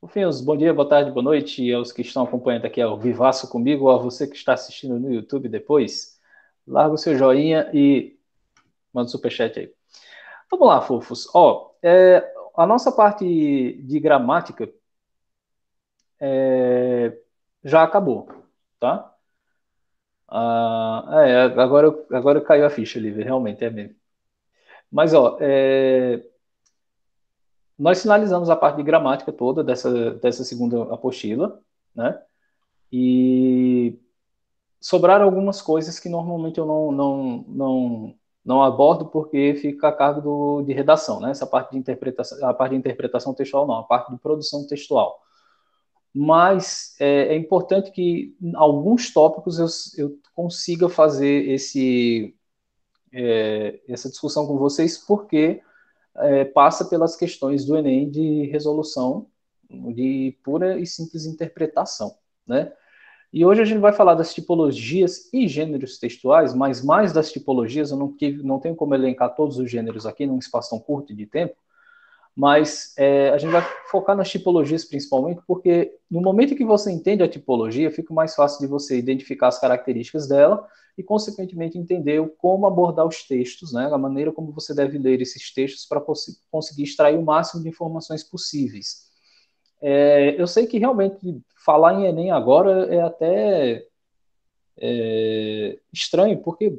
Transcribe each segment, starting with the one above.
Rufinhos, bom dia, boa tarde, boa noite e aos que estão acompanhando aqui ao Vivaço comigo ou a você que está assistindo no YouTube depois. Larga o seu joinha e manda um superchat aí. Vamos lá, fofos. Ó, é, a nossa parte de gramática é, já acabou, tá? Ah, é, agora, agora caiu a ficha, ali, realmente, é mesmo. Mas, ó, é, nós finalizamos a parte de gramática toda dessa, dessa segunda apostila, né? E sobraram algumas coisas que normalmente eu não, não, não, não abordo porque fica a cargo do, de redação, né? Essa parte de interpretação, a parte de interpretação textual não, a parte de produção textual. Mas é, é importante que alguns tópicos eu, eu consiga fazer esse é, essa discussão com vocês porque é, passa pelas questões do Enem de resolução, de pura e simples interpretação, né? E hoje a gente vai falar das tipologias e gêneros textuais, mas mais das tipologias, eu não, não tenho como elencar todos os gêneros aqui num espaço tão curto de tempo, mas é, a gente vai focar nas tipologias principalmente, porque no momento que você entende a tipologia, fica mais fácil de você identificar as características dela e, consequentemente, entender como abordar os textos, né, a maneira como você deve ler esses textos para conseguir extrair o máximo de informações possíveis. É, eu sei que realmente falar em Enem agora é até é, estranho, porque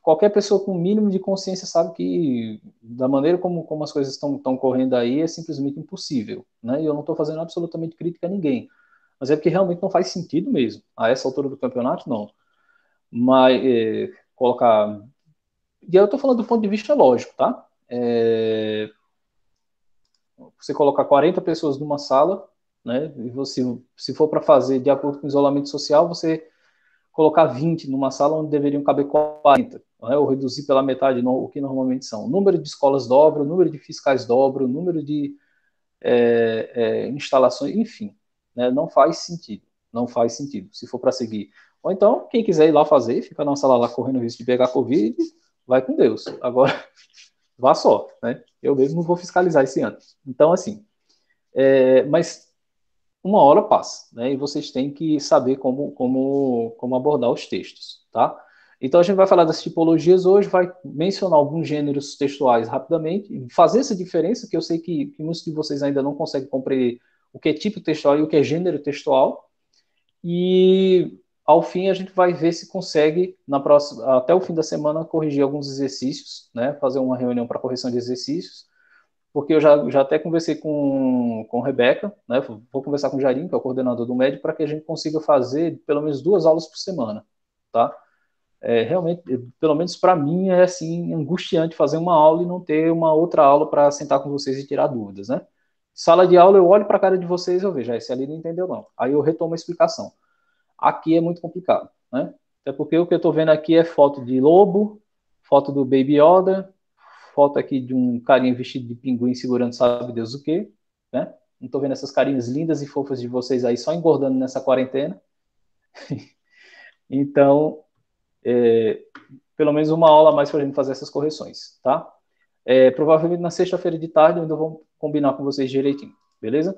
qualquer pessoa com o mínimo de consciência sabe que da maneira como, como as coisas estão, estão correndo aí é simplesmente impossível, né? E eu não estou fazendo absolutamente crítica a ninguém, mas é porque realmente não faz sentido mesmo. A essa altura do campeonato, não mas é, colocar. E eu estou falando do ponto de vista lógico, tá? É, você colocar 40 pessoas numa sala, né? E você, se for para fazer de acordo com o isolamento social, você colocar 20 numa sala onde deveriam caber 40, né? ou reduzir pela metade no, o que normalmente são. O número de escolas dobra, o número de fiscais dobra, o número de é, é, instalações, enfim, né? não faz sentido. Não faz sentido. Se for para seguir ou então, quem quiser ir lá fazer, fica na sala lá correndo risco de pegar Covid, vai com Deus. Agora, vá só, né? Eu mesmo não vou fiscalizar esse ano. Então, assim, é, mas uma hora passa, né? E vocês têm que saber como, como, como abordar os textos, tá? Então, a gente vai falar das tipologias hoje, vai mencionar alguns gêneros textuais rapidamente, fazer essa diferença, que eu sei que, que muitos de vocês ainda não conseguem compreender o que é tipo textual e o que é gênero textual, e ao fim a gente vai ver se consegue na próxima até o fim da semana corrigir alguns exercícios, né? Fazer uma reunião para correção de exercícios, porque eu já, já até conversei com com Rebeca, né? Vou conversar com o Jairinho, que é o coordenador do médio, para que a gente consiga fazer pelo menos duas aulas por semana, tá? É, realmente, pelo menos para mim é assim angustiante fazer uma aula e não ter uma outra aula para sentar com vocês e tirar dúvidas, né? Sala de aula eu olho para a cara de vocês e eu vejo, ah, esse ali não entendeu não. Aí eu retomo a explicação. Aqui é muito complicado, né? Até porque o que eu estou vendo aqui é foto de lobo, foto do Baby Yoda, foto aqui de um carinha vestido de pinguim segurando sabe Deus o quê, né? Não estou vendo essas carinhas lindas e fofas de vocês aí só engordando nessa quarentena. então, é, pelo menos uma aula a mais para gente fazer essas correções, tá? É, provavelmente na sexta-feira de tarde eu ainda vou combinar com vocês direitinho, beleza?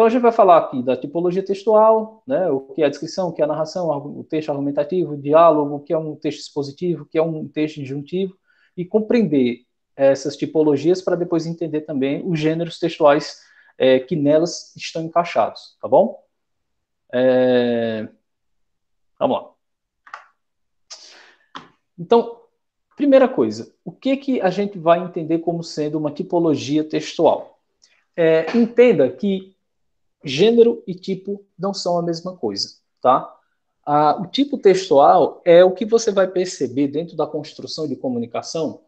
Então a gente vai falar aqui da tipologia textual, né, o que é a descrição, o que é a narração, o texto argumentativo, o diálogo, o que é um texto expositivo, o que é um texto injuntivo, e compreender eh, essas tipologias para depois entender também os gêneros textuais é, que nelas estão encaixados, tá bom? É... Vamos lá. Então, primeira coisa, o que, que a gente vai entender como sendo uma tipologia textual? É, entenda que gênero e tipo não são a mesma coisa, tá? Ah, o tipo textual é o que você vai perceber dentro da construção de comunicação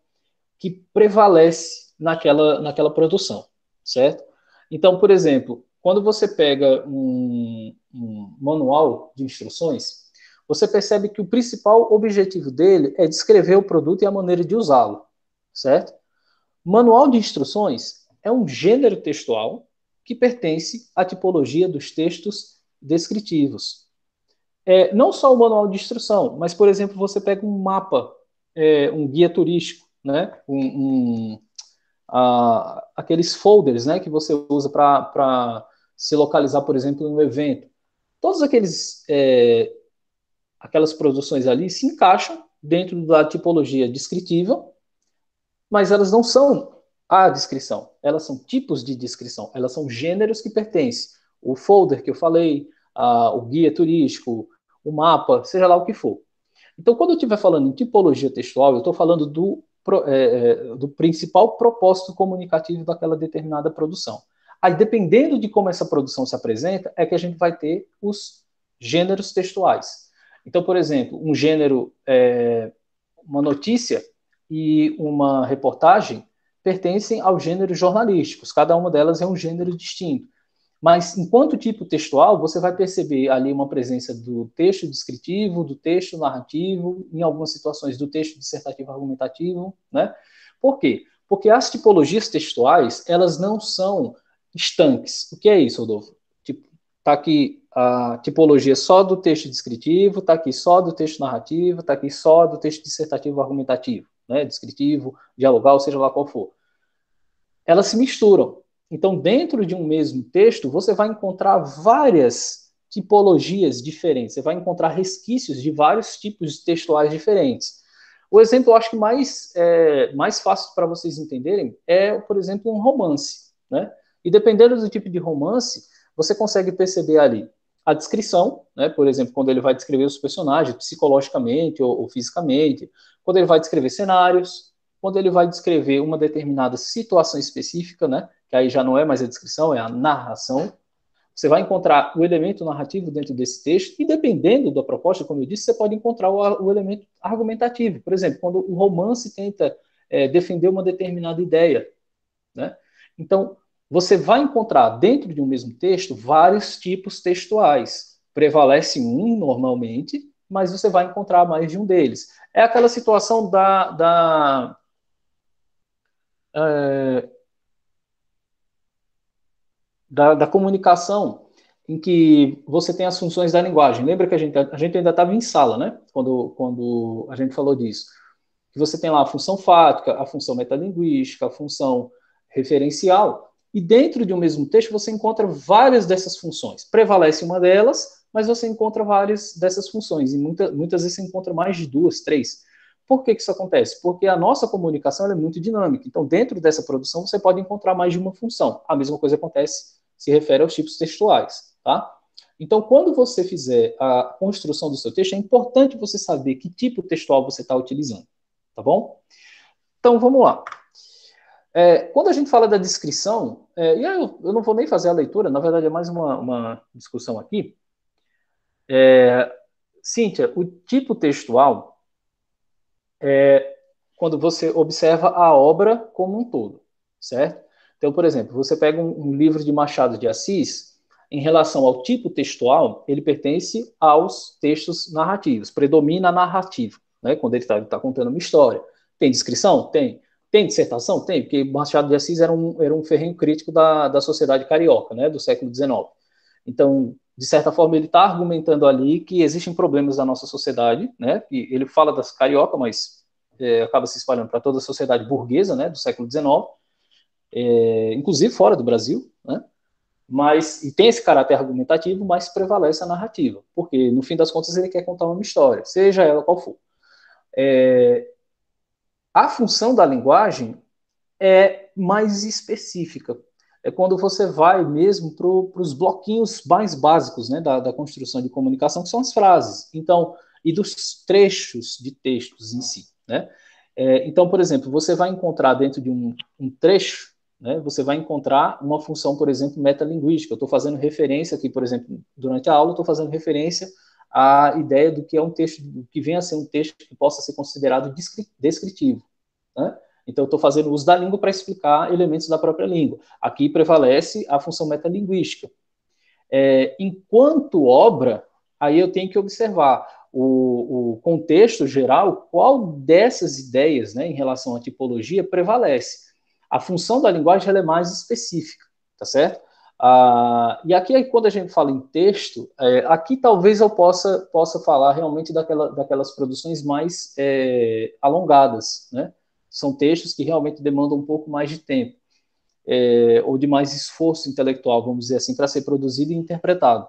que prevalece naquela, naquela produção, certo? Então, por exemplo, quando você pega um, um manual de instruções, você percebe que o principal objetivo dele é descrever o produto e a maneira de usá-lo, certo? Manual de instruções é um gênero textual que pertence à tipologia dos textos descritivos. É, não só o manual de instrução, mas, por exemplo, você pega um mapa, é, um guia turístico, né? Um, um, a, aqueles folders né, que você usa para se localizar, por exemplo, em um evento. Todos aqueles é, aquelas produções ali se encaixam dentro da tipologia descritiva, mas elas não são à descrição. Elas são tipos de descrição, elas são gêneros que pertencem. O folder que eu falei, a, o guia turístico, o mapa, seja lá o que for. Então, quando eu estiver falando em tipologia textual, eu estou falando do, é, é, do principal propósito comunicativo daquela determinada produção. Aí, dependendo de como essa produção se apresenta, é que a gente vai ter os gêneros textuais. Então, por exemplo, um gênero, é, uma notícia e uma reportagem, pertencem ao gênero jornalísticos, cada uma delas é um gênero distinto. Mas, enquanto tipo textual, você vai perceber ali uma presença do texto descritivo, do texto narrativo, em algumas situações do texto dissertativo argumentativo, né? Por quê? Porque as tipologias textuais, elas não são estanques. O que é isso, Rodolfo? Tipo, tá aqui a tipologia só do texto descritivo, tá aqui só do texto narrativo, tá aqui só do texto dissertativo argumentativo né, descritivo, dialogal, seja lá qual for. Elas se misturam. Então, dentro de um mesmo texto, você vai encontrar várias tipologias diferentes, você vai encontrar resquícios de vários tipos textuais diferentes. O exemplo, eu acho que mais, é, mais fácil para vocês entenderem é, por exemplo, um romance. Né? E dependendo do tipo de romance, você consegue perceber ali a descrição, né? por exemplo, quando ele vai descrever os personagens psicologicamente ou, ou fisicamente, quando ele vai descrever cenários, quando ele vai descrever uma determinada situação específica, né, que aí já não é mais a descrição, é a narração. Você vai encontrar o elemento narrativo dentro desse texto, e dependendo da proposta, como eu disse, você pode encontrar o, o elemento argumentativo. Por exemplo, quando o romance tenta é, defender uma determinada ideia. Né? Então, você vai encontrar dentro de um mesmo texto vários tipos textuais. Prevalece um normalmente, mas você vai encontrar mais de um deles. É aquela situação da. da é, da, da, comunicação em que você tem as funções da linguagem. Lembra que a gente, a gente ainda estava em sala, né? Quando, quando a gente falou disso. Que você tem lá a função fática, a função metalinguística, a função referencial, e dentro de um mesmo texto você encontra várias dessas funções. Prevalece uma delas, mas você encontra várias dessas funções, e muita, muitas vezes você encontra mais de duas, três. Por que, que isso acontece? Porque a nossa comunicação é muito dinâmica. Então, dentro dessa produção, você pode encontrar mais de uma função. A mesma coisa acontece se refere aos tipos textuais, tá? Então, quando você fizer a construção do seu texto, é importante você saber que tipo textual você está utilizando, tá bom? Então, vamos lá. É, quando a gente fala da descrição, é, e eu, eu, não vou nem fazer a leitura, na verdade é mais uma, uma discussão aqui, é, Cíntia, o tipo textual é quando você observa a obra como um todo, certo? Então, por exemplo, você pega um, um livro de Machado de Assis, em relação ao tipo textual, ele pertence aos textos narrativos, predomina a narrativa, né? quando ele está tá contando uma história. Tem descrição? Tem. Tem dissertação? Tem, porque Machado de Assis era um, era um ferrenho crítico da, da sociedade carioca, né, do século XIX. Então, de certa forma, ele está argumentando ali que existem problemas na nossa sociedade, né? E ele fala das carioca, mas é, acaba se espalhando para toda a sociedade burguesa, né, do século XIX, é, inclusive fora do Brasil, né? Mas e tem esse caráter argumentativo, mas prevalece a narrativa, porque no fim das contas ele quer contar uma história, seja ela qual for. É, a função da linguagem é mais específica, é quando você vai mesmo para os bloquinhos mais básicos né, da, da, construção de comunicação, que são as frases, então, e dos trechos de textos em si. Né? É, então, por exemplo, você vai encontrar dentro de um, um trecho, né, você vai encontrar uma função, por exemplo, metalinguística. Eu estou fazendo referência aqui, por exemplo, durante a aula, estou fazendo referência à ideia do que é um texto, que vem a ser um texto que possa ser considerado descritivo. Né? Então, eu estou fazendo uso da língua para explicar elementos da própria língua. Aqui prevalece a função metalinguística. É, enquanto obra, aí eu tenho que observar o, o, contexto geral, qual dessas ideias né, em relação à tipologia prevalece. A função da linguagem é mais específica, tá certo? Ah, e aqui, quando a gente fala em texto, é, aqui talvez eu possa, possa falar realmente daquela, daquelas produções mais é, alongadas, né? são textos que realmente demandam um pouco mais de tempo, é, ou de mais esforço intelectual, vamos dizer assim, para ser produzido e interpretado.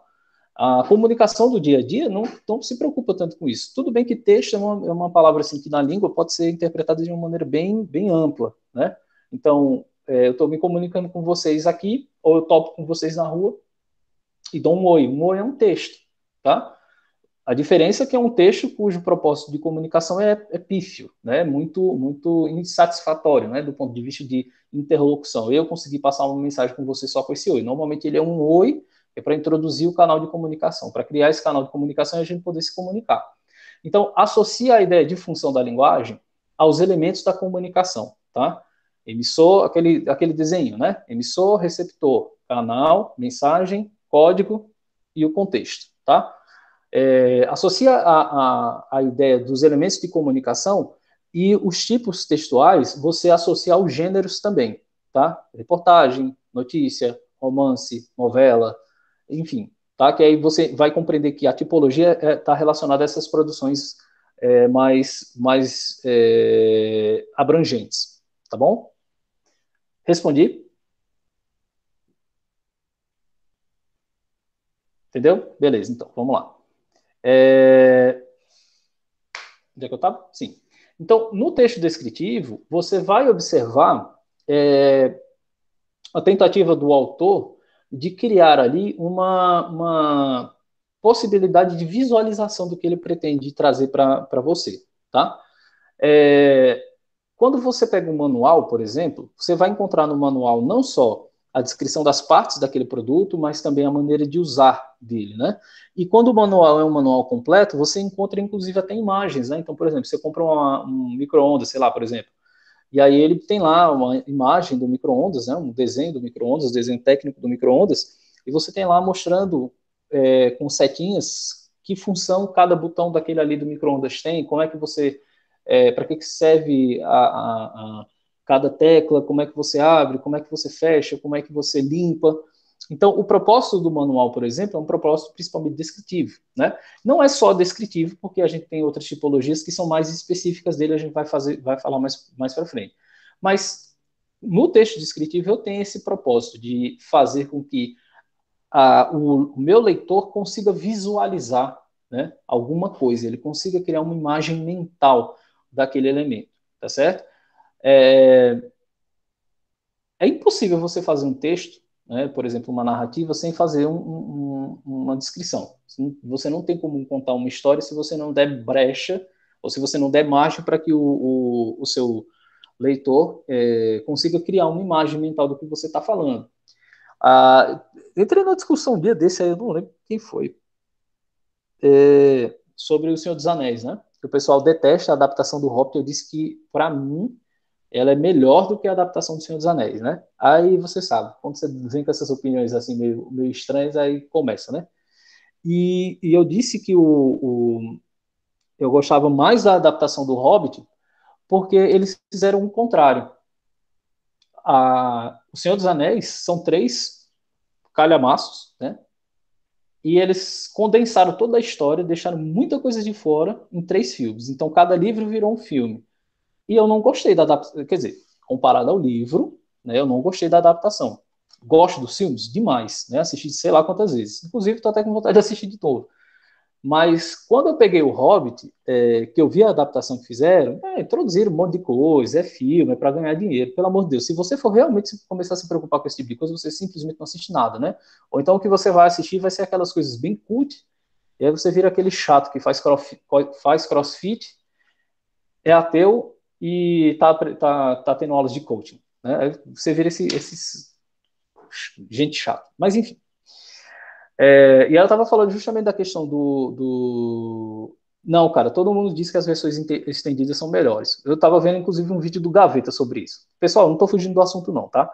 A comunicação do dia a dia não, não se preocupa tanto com isso. Tudo bem que texto é uma, é uma palavra assim, que na língua pode ser interpretada de uma maneira bem, bem ampla, né? Então, é, eu estou me comunicando com vocês aqui, ou eu topo com vocês na rua e dou um oi. Um oi é um texto, tá? A diferença é que é um texto cujo propósito de comunicação é, é pífio, né? muito, muito insatisfatório né? do ponto de vista de interlocução. Eu consegui passar uma mensagem com você só com esse oi. Normalmente ele é um oi, é para introduzir o canal de comunicação, para criar esse canal de comunicação e a gente poder se comunicar. Então, associa a ideia de função da linguagem aos elementos da comunicação, tá? Emissor, aquele, aquele desenho, né? Emissor, receptor, canal, mensagem, código e o contexto, tá? é, associa a, a, a ideia dos elementos de comunicação e os tipos textuais, você associar os gêneros também, tá? Reportagem, notícia, romance, novela, enfim, tá? Que aí você vai compreender que a tipologia está é, tá relacionada a essas produções é, mais, mais é, abrangentes, tá bom? Respondi? Entendeu? Beleza, então, vamos lá. É... Onde é que eu estava? Sim. Então, no texto descritivo, você vai observar é, a tentativa do autor de criar ali uma, uma possibilidade de visualização do que ele pretende trazer para você, tá? É, quando você pega um manual, por exemplo, você vai encontrar no manual não só a descrição das partes daquele produto, mas também a maneira de usar dele, né? E quando o manual é um manual completo, você encontra inclusive até imagens, né? Então, por exemplo, você compra uma, um micro-ondas, sei lá, por exemplo, e aí ele tem lá uma imagem do micro-ondas, né? Um desenho do micro-ondas, desenho técnico do micro-ondas, e você tem lá mostrando é, com setinhas que função cada botão daquele ali do micro-ondas tem, como é que você, é, para que, que serve a, a, a cada tecla, como é que você abre, como é que você fecha, como é que você limpa. Então, o propósito do manual, por exemplo, é um propósito principalmente descritivo, né? Não é só descritivo, porque a gente tem outras tipologias que são mais específicas dele, a gente vai fazer, vai falar mais mais para frente. Mas no texto descritivo eu tenho esse propósito de fazer com que a, o, o meu leitor consiga visualizar, né, alguma coisa, ele consiga criar uma imagem mental daquele elemento, tá certo? É, é impossível você fazer um texto, né, por exemplo, uma narrativa, sem fazer um, um, uma descrição. Você não tem como contar uma história se você não der brecha ou se você não der margem para que o, o, o, seu leitor é, consiga criar uma imagem mental do que você está falando. Ah, entrei numa discussão um dia desse, aí eu não lembro quem foi, é, sobre O Senhor dos Anéis, né? o pessoal detesta a adaptação do Hobbit, eu disse que, para mim, ela é melhor do que a adaptação do Senhor dos Anéis, né? Aí você sabe, quando você vem com essas opiniões assim meio, meio estranhas, aí começa, né? E, e eu disse que o, o, eu gostava mais da adaptação do Hobbit porque eles fizeram o contrário. A, o Senhor dos Anéis são três calhamaços, né? E eles condensaram toda a história, deixaram muita coisa de fora em três filmes. Então cada livro virou um filme. E eu não gostei da adaptação, quer dizer, comparado ao livro, né, eu não gostei da adaptação. Gosto dos filmes demais, né, assisti sei lá quantas vezes. Inclusive, estou até com vontade de assistir de novo. Mas quando eu peguei o Hobbit, é, que eu vi a adaptação que fizeram, é, introduziram um monte de coisa, é filme, é para ganhar dinheiro. Pelo amor de Deus, se você for realmente começar a se preocupar com esse tipo de coisa, você simplesmente não assiste nada, né? Ou então o que você vai assistir vai ser aquelas coisas bem cult, e aí você vira aquele chato que faz, crof, faz crossfit, é ateu e está tá, tá tendo aulas de coaching. Né? Você vê esse, esses. gente chata. Mas, enfim. É, e ela estava falando justamente da questão do, do, Não, cara, todo mundo diz que as versões estendidas são melhores. Eu estava vendo, inclusive, um vídeo do Gaveta sobre isso. Pessoal, não estou fugindo do assunto, não, tá?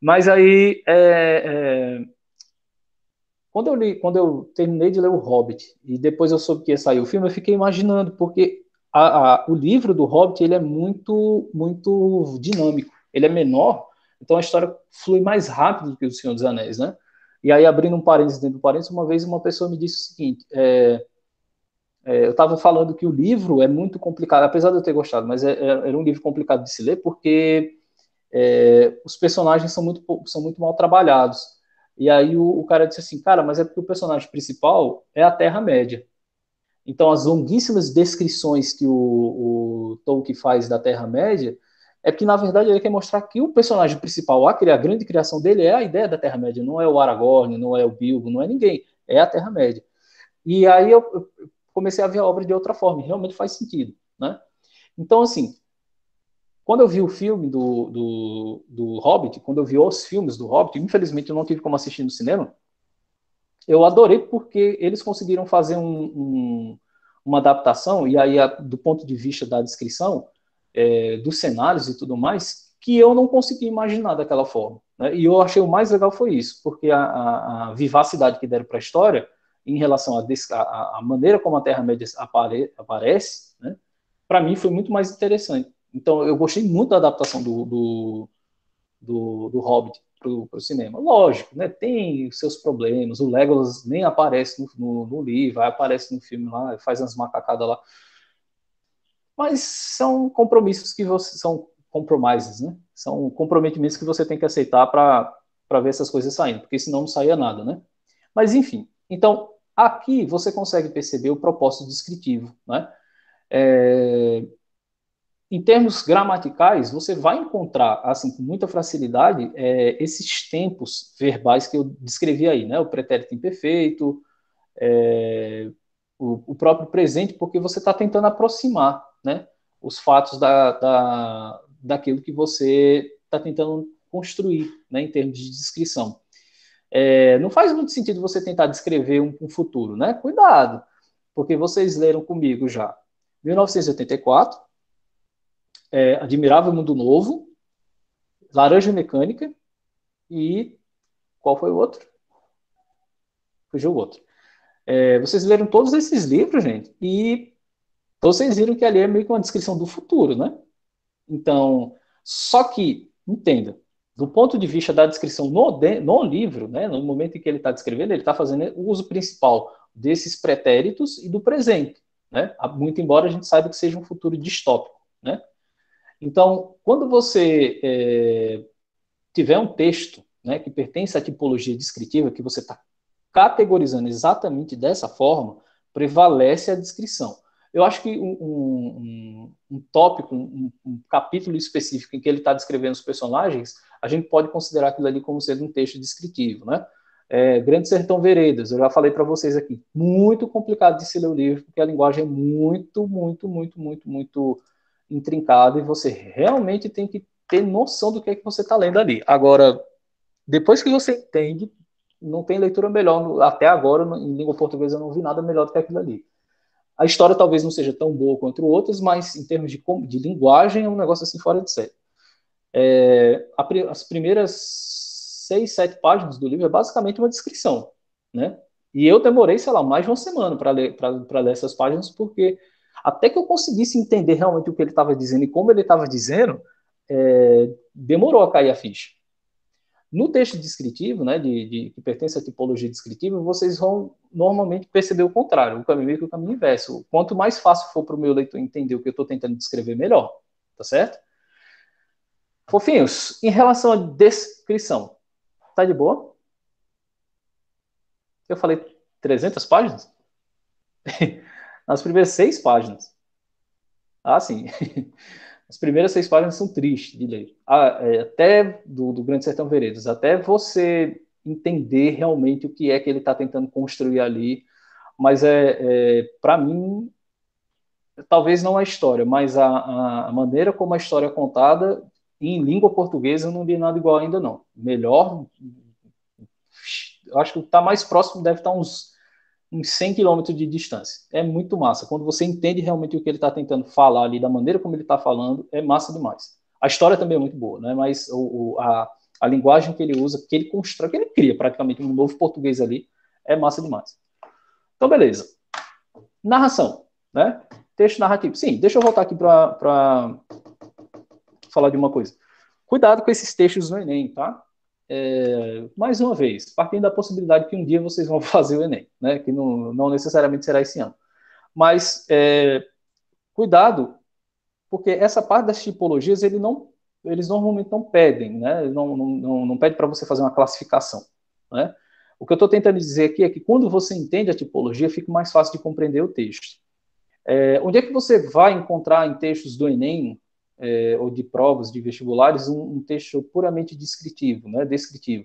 Mas aí. É, é... Quando eu, li, quando eu terminei de ler O Hobbit e depois eu soube que ia sair o filme, eu fiquei imaginando, porque a, a, o livro do Hobbit ele é muito, muito dinâmico. Ele é menor, então a história flui mais rápido do que o Senhor dos Anéis, né? E aí, abrindo um parênteses dentro do parênteses, uma vez uma pessoa me disse o seguinte: é, é, eu estava falando que o livro é muito complicado, apesar de eu ter gostado, mas é, é era um livro complicado de se ler porque é, os personagens são muito, são muito mal trabalhados. E aí o, o cara disse assim: cara, mas é porque o personagem principal é a Terra-média. Então, as longuíssimas descrições que o, o Tolkien faz da Terra-média é que, na verdade, ele quer mostrar que o personagem principal, a, a grande criação dele é a ideia da Terra-média, não é o Aragorn, não é o Bilbo, não é ninguém, é a Terra-média. E aí eu comecei a ver a obra de outra forma, realmente faz sentido, né? Então, assim, quando eu vi o filme do, do, do Hobbit, quando eu vi os filmes do Hobbit, infelizmente eu não tive como assistir no cinema, eu adorei porque eles conseguiram fazer um, um, uma adaptação, e aí, a, do ponto de vista da descrição, é, dos cenários e tudo mais, que eu não consegui imaginar daquela forma. Né? E eu achei o mais legal foi isso, porque a, a, a vivacidade que deram para a história, em relação à maneira como a Terra-média apare, aparece, né? para mim foi muito mais interessante. Então, eu gostei muito da adaptação do, do, do, do Hobbit para o cinema. Lógico, né? Tem seus problemas. O Legolas nem aparece no, no, no livro, aparece no filme lá, faz umas macacadas lá. Mas são compromissos que você. São compromises, né? São comprometimentos que você tem que aceitar para ver essas coisas saindo, porque senão não saía nada, né? Mas enfim, então aqui você consegue perceber o propósito descritivo, né? É, em termos gramaticais, você vai encontrar, assim, com muita facilidade, é, esses tempos verbais que eu descrevi aí, né? O pretérito imperfeito, é, o, o, próprio presente, porque você está tentando aproximar, né? Os fatos da, da, daquilo que você está tentando construir, né? Em termos de descrição. É, não faz muito sentido você tentar descrever um, um futuro, né? Cuidado, porque vocês leram comigo já 1984, é, Admirável Mundo Novo, Laranja Mecânica e qual foi o outro? Fugiu o outro. É, vocês leram todos esses livros, gente, e vocês viram que ali é meio que uma descrição do futuro, né? Então, só que, entenda, do ponto de vista da descrição no, no livro, né, no momento em que ele está descrevendo, ele está fazendo o uso principal desses pretéritos e do presente, né? Muito embora a gente saiba que seja um futuro distópico, né? Então, quando você é, tiver um texto né, que pertence à tipologia descritiva, que você está categorizando exatamente dessa forma, prevalece a descrição. Eu acho que um, um, um tópico, um, um, capítulo específico em que ele está descrevendo os personagens, a gente pode considerar aquilo ali como sendo um texto descritivo, né? É, Grande Sertão Veredas, eu já falei para vocês aqui, muito complicado de se ler o livro, porque a linguagem é muito, muito, muito, muito, muito intrincado e você realmente tem que ter noção do que é que você está lendo ali. Agora, depois que você entende, não tem leitura melhor. Até agora, em língua portuguesa, eu não vi nada melhor do que aquilo ali. A história talvez não seja tão boa quanto outras, mas em termos de, de linguagem é um negócio assim fora de série. É, as primeiras seis, sete páginas do livro é basicamente uma descrição, né? E eu demorei, sei lá, mais de uma semana para ler, ler essas páginas, porque até que eu conseguisse entender realmente o que ele estava dizendo e como ele estava dizendo, é, demorou a cair a ficha. No texto descritivo, né, de, de, que pertence à tipologia descritiva, vocês vão normalmente perceber o contrário, o caminho meio que o caminho inverso. Quanto mais fácil for para o meu leitor entender o que eu estou tentando descrever, melhor. Tá certo? Fofinhos, em relação à descrição, tá de boa? Eu falei 300 páginas? nas primeiras seis páginas. Ah, sim. As primeiras seis páginas são tristes de ler. Ah, é, até do, do Grande Sertão Veredas, até você entender realmente o que é que ele está tentando construir ali. Mas é, é para mim, talvez não a história, mas a, a maneira como a história é contada em língua portuguesa eu não li nada igual ainda não. Melhor, acho que está mais próximo deve estar tá uns uns 100 quilômetros de distância. É muito massa. Quando você entende realmente o que ele está tentando falar ali, da maneira como ele está falando, é massa demais. A história também é muito boa, né? Mas o, o, a, a linguagem que ele usa, que ele constrói, que ele cria praticamente um novo português ali, é massa demais. Então, beleza. Narração, né? Texto narrativo. Sim, deixa eu voltar aqui para falar de uma coisa. Cuidado com esses textos no Enem, tá? É, mais uma vez, partindo da possibilidade que um dia vocês vão fazer o Enem, né? que não, não necessariamente será esse ano. Mas é, cuidado, porque essa parte das tipologias ele não, eles normalmente não pedem, né? não, não, não, não pede para você fazer uma classificação. Né? O que eu estou tentando dizer aqui é que quando você entende a tipologia, fica mais fácil de compreender o texto. É, onde é que você vai encontrar em textos do Enem é, ou de provas de vestibulares um, um texto puramente descritivo, né, descritivo.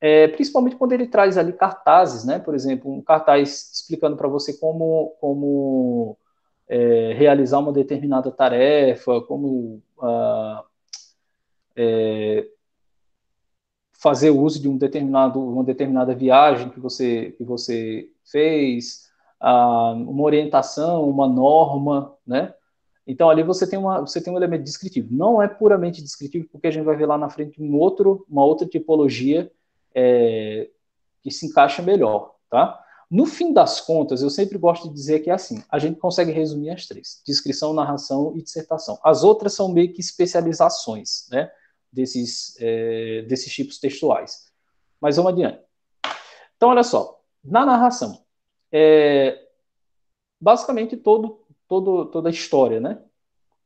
É, principalmente quando ele traz ali cartazes, né, por exemplo, um cartaz explicando para você como, como é, realizar uma determinada tarefa, como ah, é, fazer uso de um determinado, uma determinada viagem que você, que você fez, ah, uma orientação, uma norma, né, então, ali você tem, uma, você tem um elemento descritivo. Não é puramente descritivo, porque a gente vai ver lá na frente um outro, uma outra tipologia é, que se encaixa melhor, tá? No fim das contas, eu sempre gosto de dizer que é assim: a gente consegue resumir as três: descrição, narração e dissertação. As outras são meio que especializações, né? Desses, é, desses tipos textuais. Mas vamos adiante. Então, olha só: na narração, é, basicamente todo, todo, toda a história, né?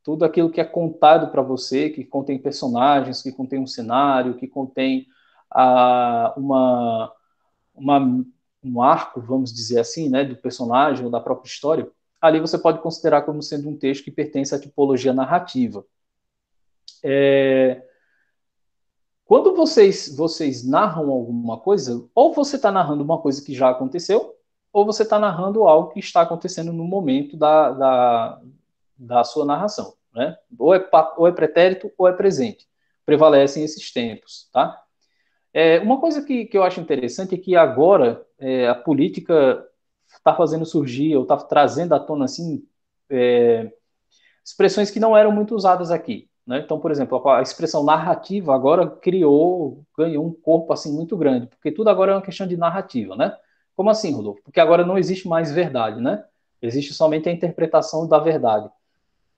Tudo aquilo que é contado para você, que contém personagens, que contém um cenário, que contém ah, uma, uma, um arco, vamos dizer assim, né, do personagem ou da própria história, ali você pode considerar como sendo um texto que pertence à tipologia narrativa. É... Quando vocês, vocês narram alguma coisa, ou você está narrando uma coisa que já aconteceu, ou você está narrando algo que está acontecendo no momento da, da, da sua narração. Né? Ou, é, ou é pretérito ou é presente. Prevalecem esses tempos. Tá? É, uma coisa que, que eu acho interessante é que agora é, a política está fazendo surgir, ou está trazendo à tona assim, é, expressões que não eram muito usadas aqui. Né? Então, por exemplo, a expressão narrativa agora criou, ganhou um corpo assim muito grande, porque tudo agora é uma questão de narrativa, né? Como assim, Rodolfo? Porque agora não existe mais verdade, né? Existe somente a interpretação da verdade,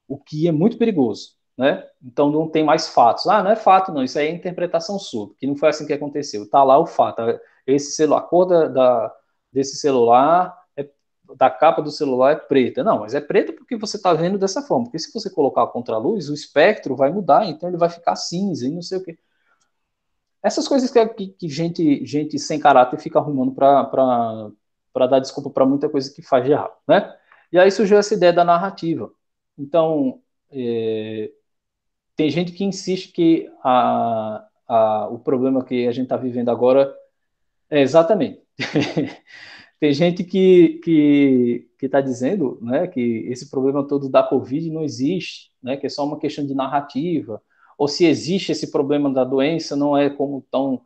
o que é muito perigoso, né? Então não tem mais fatos. Ah, não é fato, não. Isso aí é interpretação sua, que não foi assim que aconteceu. Está lá o fato. Esse celular, a cor da, da desse celular, é, da capa do celular é preta. Não, mas é preta porque você está vendo dessa forma. Porque se você colocar contra a luz, o espectro vai mudar, então ele vai ficar cinza e não sei o quê. Essas coisas que, que gente, gente sem caráter fica arrumando para dar desculpa para muita coisa que faz de errado, né? E aí surgiu essa ideia da narrativa. Então, é, tem gente que insiste que a, a, o problema que a gente está vivendo agora é exatamente. tem gente que que está dizendo né, que esse problema todo da Covid não existe, né, que é só uma questão de narrativa, ou se existe esse problema da doença, não é como tão,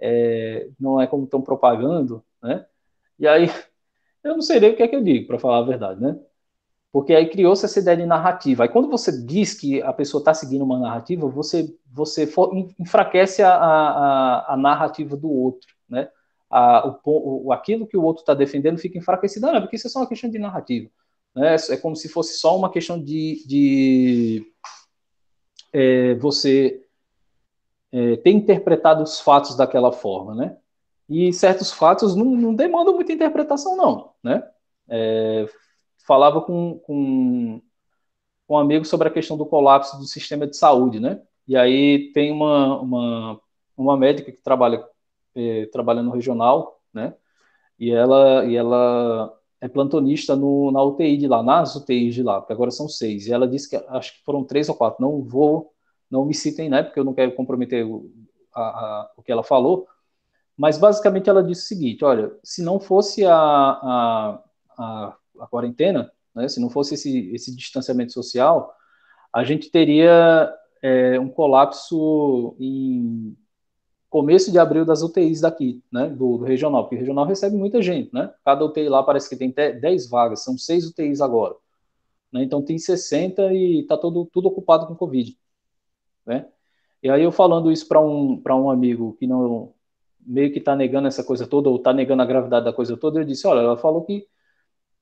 é, não é como tão propagando, né? E aí, eu não sei nem o que é que eu digo, para falar a verdade, né? Porque aí criou-se essa ideia de narrativa. Aí quando você diz que a pessoa está seguindo uma narrativa, você, você enfraquece a, a, a narrativa do outro, né? A, o, o, aquilo que o outro está defendendo fica enfraquecido, ah, não, é porque isso é só uma questão de narrativa. Né? É, é como se fosse só uma questão de, de é, você é, ter interpretado os fatos daquela forma, né? E certos fatos não, não demandam muita interpretação, não, né? É, falava com, com, com, um amigo sobre a questão do colapso do sistema de saúde, né? E aí tem uma, uma, uma médica que trabalha, é, trabalha no regional, né? E ela, e ela é plantonista no, na UTI de lá, nas UTIs de lá, porque agora são seis. E ela disse que acho que foram três ou quatro. Não vou, não me citem, né? Porque eu não quero comprometer o, a, a, o que ela falou. Mas basicamente ela disse o seguinte: olha, se não fosse a, a, a, a quarentena, né, se não fosse esse, esse distanciamento social, a gente teria é, um colapso em começo de abril das UTIs daqui, né, do, do, regional, porque o regional recebe muita gente, né? Cada UTI lá parece que tem até 10 vagas, são 6 UTIs agora. Né, então tem 60 e tá todo tudo ocupado com Covid, né? E aí eu falando isso para um, pra um amigo que não meio que está negando essa coisa toda, ou está negando a gravidade da coisa toda, eu disse, olha, ela falou que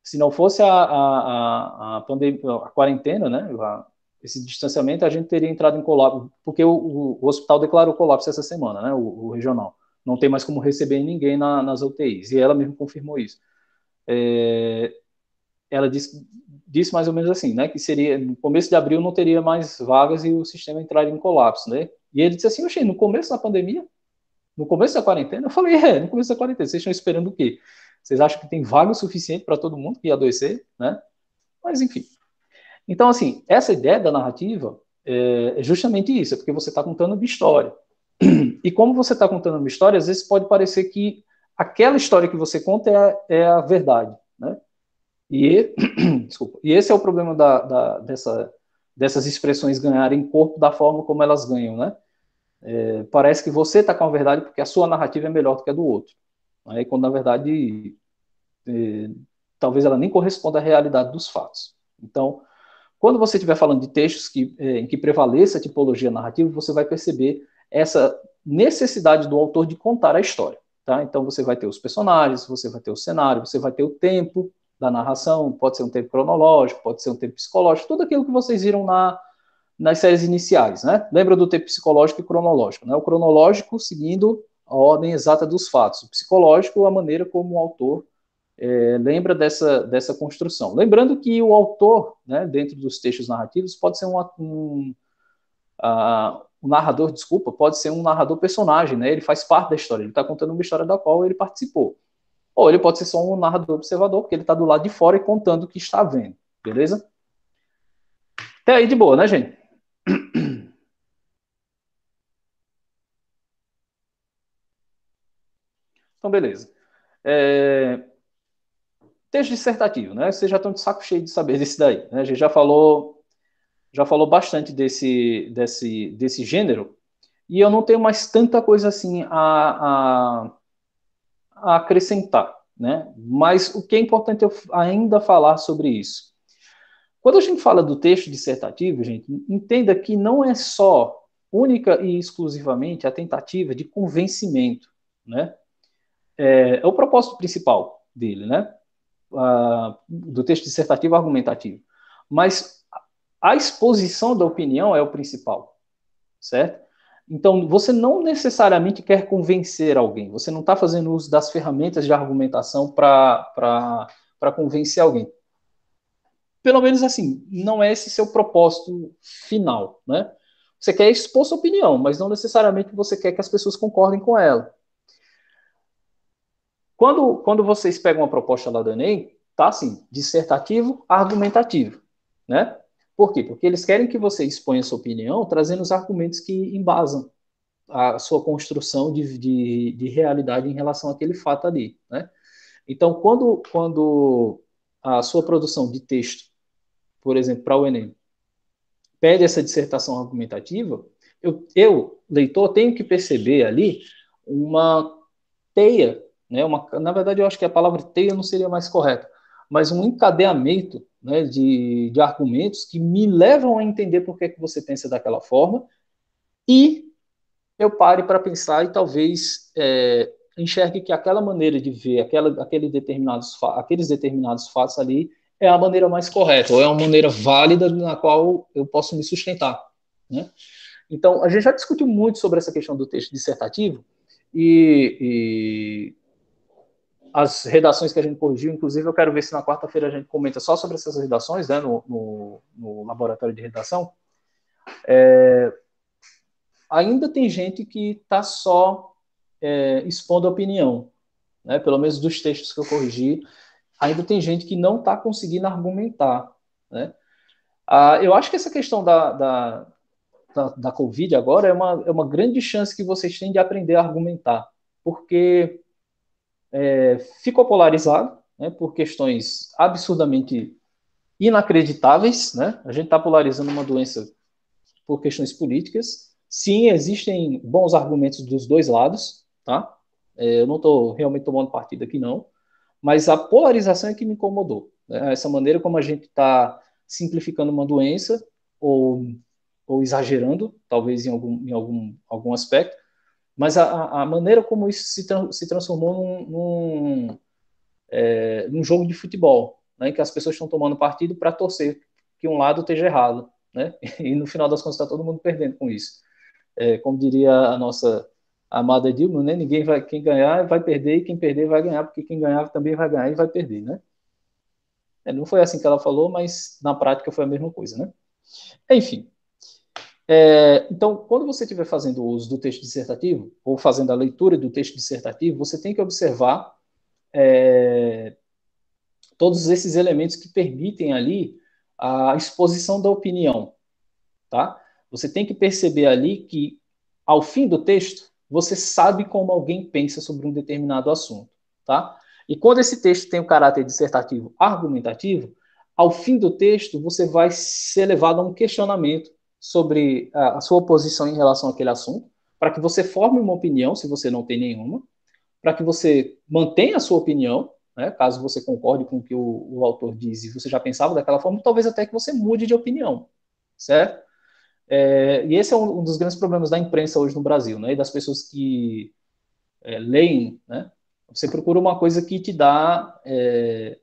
se não fosse a, a, a, a, pandemia, a quarentena, né, a, esse distanciamento, a gente teria entrado em colapso, porque o, o, hospital declarou colapso essa semana, né, o, o, regional. Não tem mais como receber ninguém na, nas UTIs, e ela mesmo confirmou isso. É, ela disse, disse mais ou menos assim, né, que seria, no começo de abril não teria mais vagas e o sistema entraria em colapso, né, e ele disse assim, oxe, no começo da pandemia, no começo da quarentena, eu falei, é, no começo da quarentena, vocês estão esperando o quê? Vocês acham que tem vaga o suficiente para todo mundo que ia adoecer, né? Mas enfim, então, assim, essa ideia da narrativa é, é justamente isso, é porque você está contando uma história. E como você está contando uma história, às vezes pode parecer que aquela história que você conta é a, é a verdade, né? E, desculpa, e esse é o problema da, da, dessa, dessas expressões ganharem corpo da forma como elas ganham, né? É, parece que você está com a verdade porque a sua narrativa é melhor do que a do outro. Aí, né? quando na verdade, é, talvez ela nem corresponda à realidade dos fatos. Então, quando você estiver falando de textos que, é, em que prevaleça a tipologia narrativa, você vai perceber essa necessidade do autor de contar a história. Tá? Então você vai ter os personagens, você vai ter o cenário, você vai ter o tempo da narração, pode ser um tempo cronológico, pode ser um tempo psicológico, tudo aquilo que vocês viram na, nas séries iniciais. Né? Lembra do tempo psicológico e cronológico? Né? O cronológico seguindo a ordem exata dos fatos, o psicológico, a maneira como o autor é, lembra dessa, dessa construção. Lembrando que o autor, né, dentro dos textos narrativos, pode ser um, um, uh, um, narrador, desculpa, pode ser um narrador personagem, né? Ele faz parte da história, ele está contando uma história da qual ele participou. Ou ele pode ser só um narrador observador, porque ele está do lado de fora e contando o que está vendo, beleza? Até aí de boa, né, gente? Então, beleza. É, texto dissertativo, né? Vocês já estão de saco cheio de saber disso daí. Né? A gente já falou, já falou bastante desse, desse, desse gênero, e eu não tenho mais tanta coisa assim a, a, a acrescentar, né? Mas o que é importante eu ainda falar sobre isso. Quando a gente fala do texto dissertativo, gente, entenda que não é só única e exclusivamente a tentativa de convencimento, né? É, é o propósito principal dele, né? uh, do texto dissertativo argumentativo. Mas a exposição da opinião é o principal, certo? Então, você não necessariamente quer convencer alguém, você não está fazendo uso das ferramentas de argumentação para convencer alguém. Pelo menos assim, não é esse seu propósito final, né? Você quer expor sua opinião, mas não necessariamente você quer que as pessoas concordem com ela. Quando, quando vocês pegam uma proposta lá do Enem, tá assim, dissertativo, argumentativo, né? Por quê? Porque eles querem que você exponha sua opinião trazendo os argumentos que embasam a sua construção de, de, de realidade em relação àquele fato ali, né? Então, quando, quando a sua produção de texto, por exemplo, para o Enem, pede essa dissertação argumentativa, eu, eu, leitor, tenho que perceber ali uma teia né, uma, na verdade, eu acho que a palavra teia não seria mais correta, mas um encadeamento né, de, de argumentos que me levam a entender por que, que você pensa daquela forma e eu pare para pensar e talvez é, enxergue que aquela maneira de ver aquela, aquele determinados, aqueles determinados fatos ali é a maneira mais correta, ou é uma maneira válida na qual eu posso me sustentar. Né? Então, a gente já discutiu muito sobre essa questão do texto dissertativo, e, e as redações que a gente corrigiu, inclusive eu quero ver se na quarta-feira a gente comenta só sobre essas redações, né, no, no, no laboratório de redação. É, ainda tem gente que está só é, expondo opinião, né, pelo menos dos textos que eu corrigi, ainda tem gente que não está conseguindo argumentar, né. Ah, eu acho que essa questão da, da, da, da Covid agora é uma, é uma grande chance que vocês têm de aprender a argumentar, porque é, ficou polarizado né, por questões absurdamente inacreditáveis. Né? A gente está polarizando uma doença por questões políticas. Sim, existem bons argumentos dos dois lados, tá? É, eu não estou realmente tomando partido aqui, não. Mas a polarização é que me incomodou. Né? Essa maneira como a gente está simplificando uma doença ou, ou exagerando, talvez em algum, em algum, algum aspecto, mas a, a maneira como isso se, tra se transformou num, num, é, num, jogo de futebol, né, em que as pessoas estão tomando partido para torcer que um lado esteja errado. Né? E no final das contas está todo mundo perdendo com isso. É, como diria a nossa amada Dilma, né? ninguém vai, quem ganhar vai perder e quem perder vai ganhar, porque quem ganhar também vai ganhar e vai perder, né? É, não foi assim que ela falou, mas na prática foi a mesma coisa, né? Enfim, é, então, quando você estiver fazendo o uso do texto dissertativo, ou fazendo a leitura do texto dissertativo, você tem que observar é, todos esses elementos que permitem ali a exposição da opinião. Tá? Você tem que perceber ali que, ao fim do texto, você sabe como alguém pensa sobre um determinado assunto. Tá? E quando esse texto tem o caráter dissertativo argumentativo, ao fim do texto, você vai ser levado a um questionamento sobre a, a sua posição em relação àquele assunto, para que você forme uma opinião, se você não tem nenhuma, para que você mantenha a sua opinião, né, caso você concorde com o que o, o, autor diz e você já pensava daquela forma, talvez até que você mude de opinião, certo? É, e esse é um, um, dos grandes problemas da imprensa hoje no Brasil, né, e das pessoas que é, leem, né, você procura uma coisa que te dá é,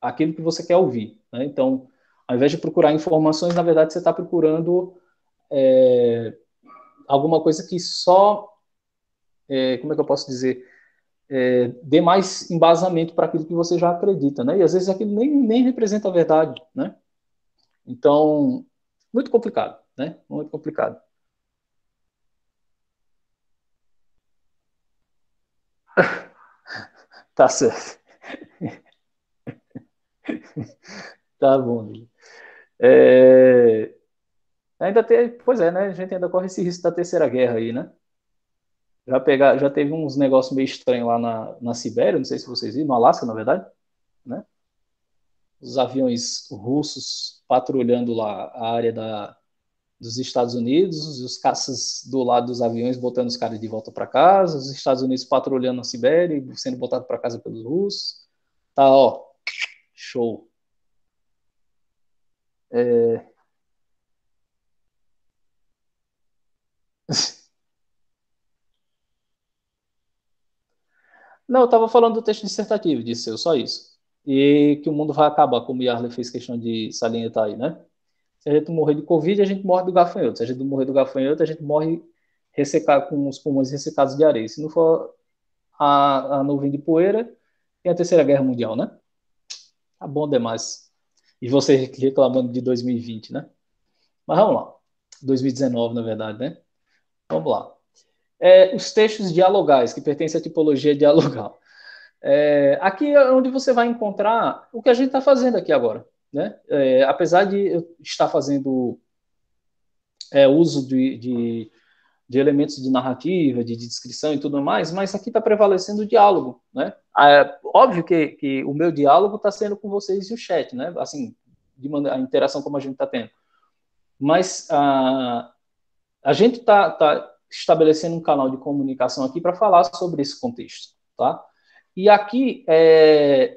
aquilo que você quer ouvir, né, então ao invés de procurar informações, na verdade, você está procurando é, alguma coisa que só. É, como é que eu posso dizer? É, dê mais embasamento para aquilo que você já acredita, né? E às vezes aquilo nem, nem representa a verdade, né? Então, muito complicado, né? Muito complicado. tá certo. tá bom, Lili. É... Ainda tem, pois é, né? A gente ainda corre esse risco da terceira guerra aí, né? Já, pegar, já teve uns negócios meio estranhos lá na, na Sibéria, não sei se vocês viram, no Alasca, na verdade, né? Os aviões russos patrulhando lá a área da, dos Estados Unidos, os caças do lado dos aviões botando os caras de volta para casa, os Estados Unidos patrulhando a Sibéria e sendo botado para casa pelos russos. Tá, ó, show. É... Não, eu estava falando do texto dissertativo, disse eu, só isso. E que o mundo vai acabar, como o Yarley fez questão de salientar aí, né? Se a gente morrer de Covid, a gente morre do gafanhoto. Se a gente morrer do gafanhoto, a gente morre ressecado, com os pulmões ressecados de areia. Se não for a, a nuvem de poeira, tem a Terceira Guerra Mundial, né? Tá bom demais. E você reclamando de 2020, né? Mas vamos lá. 2019, na verdade, né? Vamos lá. É, os textos dialogais, que pertencem à tipologia dialogal. É, aqui é onde você vai encontrar o que a gente está fazendo aqui agora. Né? É, apesar de eu estar fazendo é, uso de, de, de, elementos de narrativa, de, de, descrição e tudo mais, mas aqui está prevalecendo o diálogo, né? Ah, é, óbvio que, que o meu diálogo está sendo com vocês e o chat, né? Assim, de maneira, a interação como a gente está tendo. Mas ah, a gente está tá estabelecendo um canal de comunicação aqui para falar sobre esse contexto, tá? E aqui, é,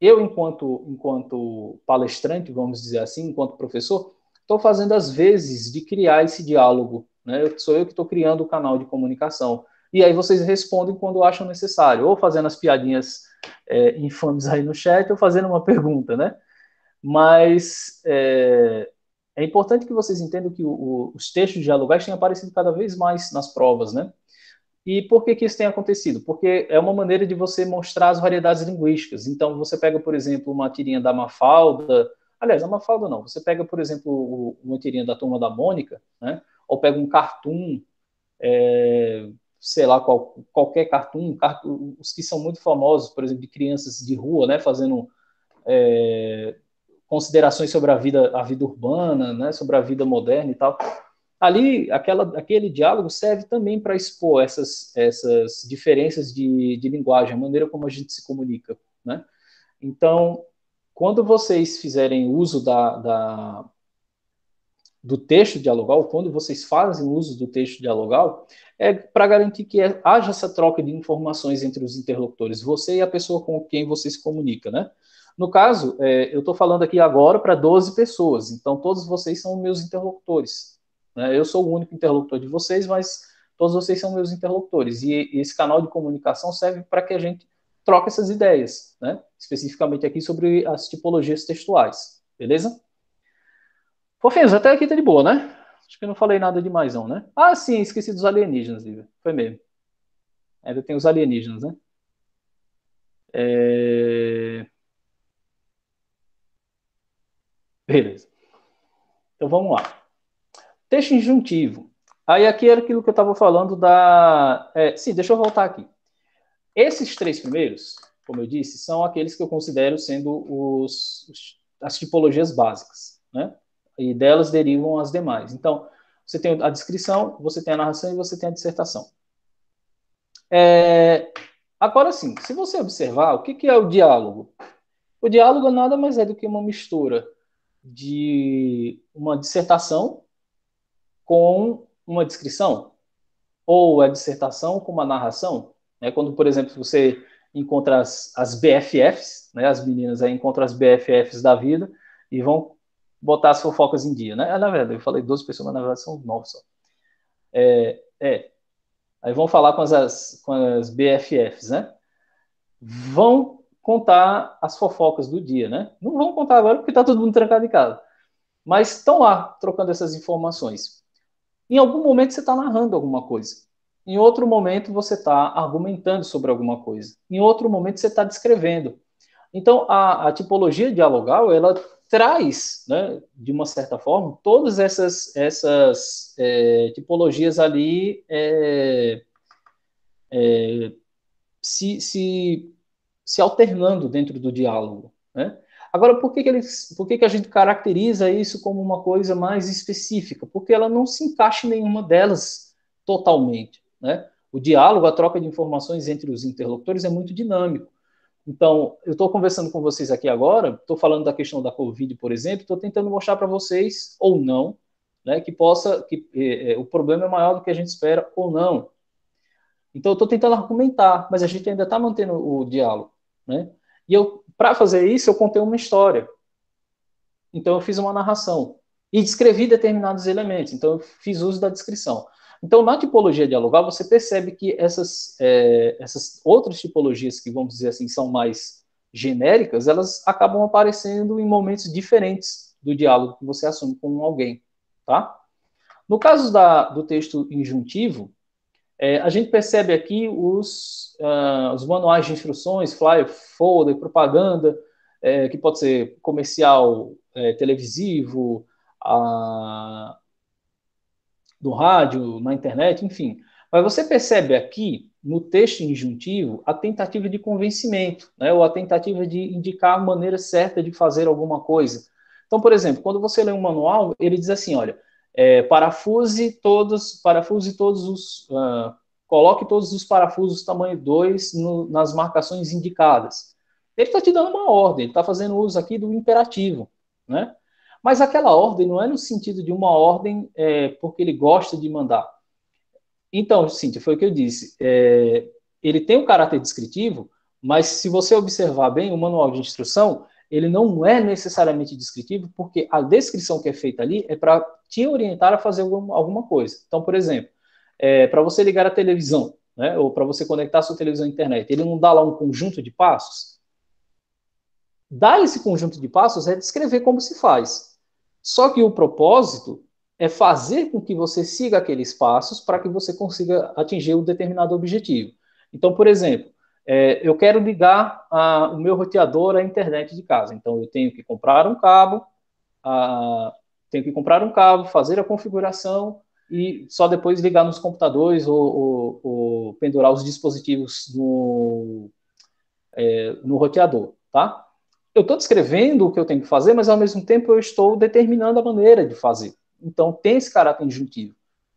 eu enquanto, enquanto palestrante, vamos dizer assim, enquanto professor, estou fazendo as vezes de criar esse diálogo, né? Eu, sou eu que estou criando o canal de comunicação e aí vocês respondem quando acham necessário, ou fazendo as piadinhas é, infames aí no chat, ou fazendo uma pergunta, né? Mas é, é importante que vocês entendam que o, o, os textos de dialogais têm aparecido cada vez mais nas provas, né? E por que, que isso tem acontecido? Porque é uma maneira de você mostrar as variedades linguísticas. Então, você pega, por exemplo, uma tirinha da Mafalda, aliás, a Mafalda não, você pega, por exemplo, uma tirinha da Turma da Mônica, né? ou pega um cartoon, é, sei lá, qual, qualquer cartoon, cartoon, os que são muito famosos, por exemplo, de crianças de rua, né, fazendo é, considerações sobre a vida, a vida urbana, né, sobre a vida moderna e tal. Ali, aquela, aquele diálogo serve também para expor essas, essas diferenças de, de linguagem, a maneira como a gente se comunica, né? Então, quando vocês fizerem uso da, da do texto dialogal, quando vocês fazem uso do texto dialogal, é para garantir que é, haja essa troca de informações entre os interlocutores, você e a pessoa com quem você se comunica, né? No caso, é, eu estou falando aqui agora para 12 pessoas, então todos vocês são meus interlocutores. Né? Eu sou o único interlocutor de vocês, mas todos vocês são meus interlocutores. E, e esse canal de comunicação serve para que a gente troque essas ideias, né? especificamente aqui sobre as tipologias textuais. Beleza? Fofinhos, até aqui tá de boa, né? Acho que eu não falei nada demais, não, né? Ah, sim, esqueci dos alienígenas, Lívia. Foi mesmo. Ainda tem os alienígenas, né? É... Beleza. Então vamos lá. Texto injuntivo. Aí aqui era aquilo que eu estava falando da. É, sim, deixa eu voltar aqui. Esses três primeiros, como eu disse, são aqueles que eu considero sendo os, as tipologias básicas. Né? e delas derivam as demais. Então, você tem a descrição, você tem a narração e você tem a dissertação. É, agora sim, se você observar, o que, que é o diálogo? O diálogo nada mais é do que uma mistura de uma dissertação com uma descrição, ou a dissertação com uma narração. Né? Quando, por exemplo, você encontra as, as BFFs, né? as meninas aí encontram as BFFs da vida e vão botar as fofocas em dia, né? É, na verdade, eu falei 12 pessoas, mas na verdade são 9 só. É, é. Aí vão falar com as, com as BFFs, né? Vão contar as fofocas do dia, né? Não vão contar agora porque está todo mundo trancado em casa. Mas estão lá trocando essas informações. Em algum momento você está narrando alguma coisa. Em outro momento você está argumentando sobre alguma coisa. Em outro momento você está descrevendo. Então a, a tipologia dialogal ela traz, né, de uma certa forma, todas essas, essas é, tipologias ali é, é, se, se, se alternando dentro do diálogo. Né? Agora, por, que, que, eles, por que, que a gente caracteriza isso como uma coisa mais específica? Porque ela não se encaixa em nenhuma delas totalmente. Né? O diálogo, a troca de informações entre os interlocutores é muito dinâmico. Então, eu estou conversando com vocês aqui agora, estou falando da questão da Covid, por exemplo, estou tentando mostrar para vocês, ou não, né, que possa, que é, é, o problema é maior do que a gente espera, ou não. Então, eu estou tentando argumentar, mas a gente ainda está mantendo o diálogo. Né? E eu, para fazer isso, eu contei uma história. Então, eu fiz uma narração e descrevi determinados elementos. Então, eu fiz uso da descrição. Então, na tipologia dialogal, você percebe que essas, é, essas outras tipologias que, vamos dizer assim, são mais genéricas, elas acabam aparecendo em momentos diferentes do diálogo que você assume com alguém, tá? No caso da, do texto injuntivo, é, a gente percebe aqui os, uh, os manuais de instruções, flyer, folder, propaganda, é, que pode ser comercial, é, televisivo, a, do rádio, na internet, enfim. Mas você percebe aqui, no texto injuntivo, a tentativa de convencimento, né, ou a tentativa de indicar a maneira certa de fazer alguma coisa. Então, por exemplo, quando você lê um manual, ele diz assim, olha, é, parafuse todos, parafuse todos os, uh, coloque todos os parafusos tamanho 2 nas marcações indicadas. Ele está te dando uma ordem, ele está fazendo uso aqui do imperativo, né? Mas aquela ordem não é no sentido de uma ordem é, porque ele gosta de mandar. Então, Cíntia, foi o que eu disse. É, ele tem um caráter descritivo, mas se você observar bem o manual de instrução, ele não é necessariamente descritivo, porque a descrição que é feita ali é para te orientar a fazer alguma coisa. Então, por exemplo, é, para você ligar a televisão, né, ou para você conectar a sua televisão à internet, ele não dá lá um conjunto de passos? Dar esse conjunto de passos é descrever como se faz. Só que o propósito é fazer com que você siga aqueles passos para que você consiga atingir um determinado objetivo. Então, por exemplo, é, eu quero ligar a, o meu roteador à internet de casa. Então, eu tenho que comprar um cabo, a, tenho que comprar um cabo, fazer a configuração e só depois ligar nos computadores ou, ou, ou pendurar os dispositivos no, é, no roteador, tá? eu estou descrevendo o que eu tenho que fazer, mas ao mesmo tempo eu estou determinando a maneira de fazer. Então tem esse caráter injuntivo.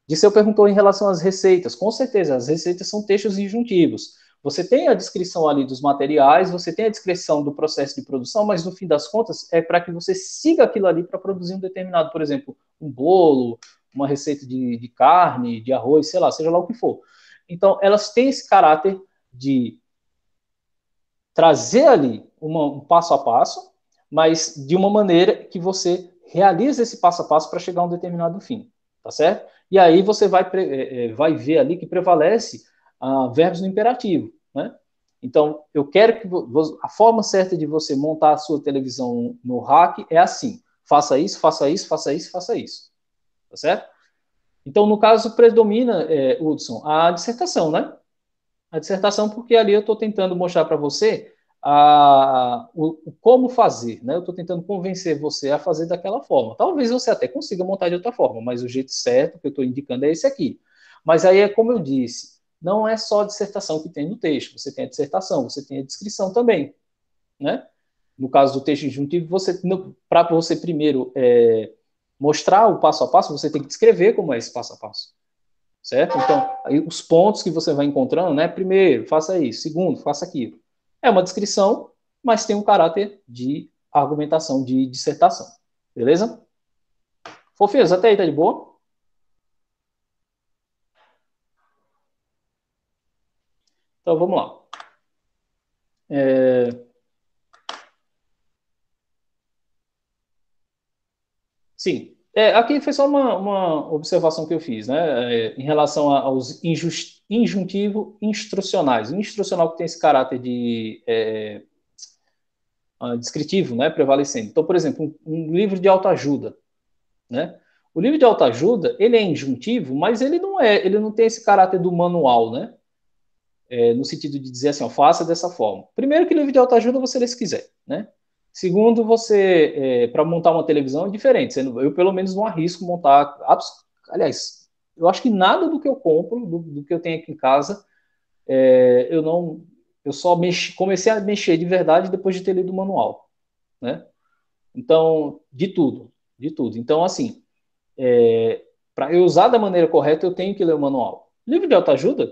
Disseu perguntou em relação às receitas. Com certeza, as receitas são textos injuntivos. Você tem a descrição ali dos materiais, você tem a descrição do processo de produção, mas no fim das contas é para que você siga aquilo ali para produzir um determinado, por exemplo, um bolo, uma receita de, de carne, de arroz, sei lá, seja lá o que for. Então, elas têm esse caráter de trazer ali um passo a passo, mas de uma maneira que você realize esse passo a passo para chegar a um determinado fim, tá certo? E aí você vai, é, é, vai ver ali que prevalece a ah, verbos no imperativo, né? Então, eu quero que a forma certa de você montar a sua televisão no hack é assim: faça isso, faça isso, faça isso, faça isso. Tá certo? Então, no caso, predomina, é, Hudson, a dissertação, né? A dissertação, porque ali eu estou tentando mostrar para você a, o, o, como fazer, né? Eu estou tentando convencer você a fazer daquela forma. Talvez você até consiga montar de outra forma, mas o jeito certo que eu estou indicando é esse aqui. Mas aí é como eu disse, não é só a dissertação que tem no texto. Você tem a dissertação, você tem a descrição também, né? No caso do texto injuntivo, você para você primeiro é, mostrar o passo a passo, você tem que descrever como é esse passo a passo certo? Então, aí os pontos que você vai encontrando, né? Primeiro, faça isso. Segundo, faça aquilo. É uma descrição, mas tem um caráter de argumentação, de dissertação. Beleza? Fofinhos, até aí tá de boa? Então vamos lá. É... Sim. É, aqui foi só uma, uma, observação que eu fiz, né? É, em relação aos injuntivos injuntivo instrucionais. O instrucional que tem esse caráter de é, ah, descritivo, né? Prevalecendo. Então, por exemplo, um, um, livro de autoajuda, né? O livro de autoajuda, ele é injuntivo, mas ele não é, ele não tem esse caráter do manual, né? É, no sentido de dizer assim, ó, faça dessa forma. Primeiro que livro de autoajuda você lê se quiser, né? Segundo, você, é, para montar uma televisão é diferente. Eu, pelo menos, não arrisco montar. Aliás, eu acho que nada do que eu compro, do, do que eu tenho aqui em casa, é, eu não. Eu só mexi, comecei a mexer de verdade depois de ter lido o manual. Né? Então, de tudo. De tudo. Então, assim, é, para eu usar da maneira correta, eu tenho que ler o manual. Livro de autoajuda?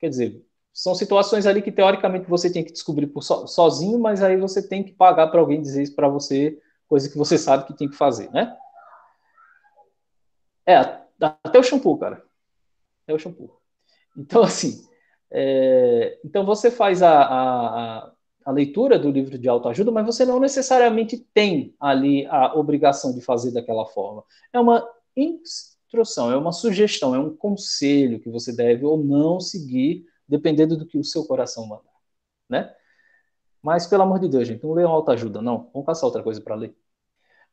Quer dizer, são situações ali que teoricamente você tem que descobrir por so, sozinho, mas aí você tem que pagar para alguém dizer isso para você, coisa que você sabe que tem que fazer, né? É, até o shampoo, cara. Até o shampoo. Então, assim, é, então você faz a, a, a, leitura do livro de autoajuda, mas você não necessariamente tem ali a obrigação de fazer daquela forma. É uma instrução, é uma sugestão, é um conselho que você deve ou não seguir dependendo do que o seu coração mandar, né? Mas, pelo amor de Deus, gente, não uma autoajuda, não. Vamos passar outra coisa para ler.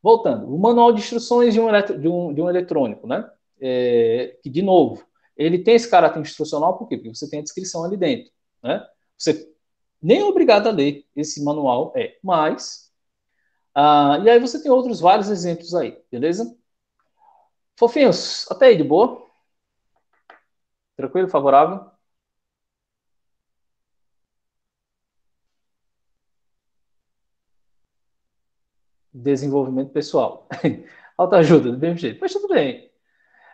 Voltando, o manual de instruções de um, eletro, de um, de um eletrônico, né? É, que, de novo, ele tem esse caráter instrucional por quê? Porque você tem a descrição ali dentro, né? Você nem é obrigado a ler esse manual, é, mas... Ah, e aí você tem outros vários exemplos aí, beleza? Fofinhos, até aí, de boa? Tranquilo, favorável? desenvolvimento pessoal. Autoajuda, do mesmo jeito. Mas tudo bem.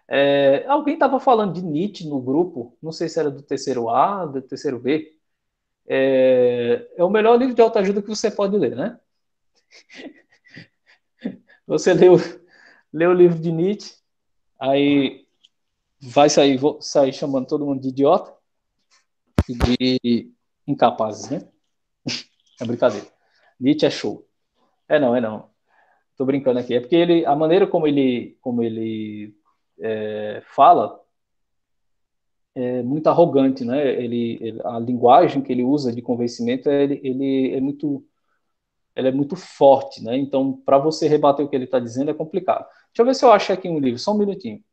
É, alguém estava falando de Nietzsche no grupo, não sei se era do terceiro A, do terceiro B. É, é o melhor livro de autoajuda que você pode ler, né? Você leu, leu o livro de Nietzsche, aí vai sair, sair chamando todo mundo de idiota e de incapazes, né? É brincadeira. Nietzsche é show. É não, é não. Tô brincando aqui. É porque ele, a maneira como ele, como ele é, fala é muito arrogante, né? Ele, ele, a linguagem que ele usa de convencimento, é, ele, ele é muito, ela é muito forte, né? Então, para você rebater o que ele está dizendo é complicado. Deixa eu ver se eu acho aqui um livro. Só um minutinho.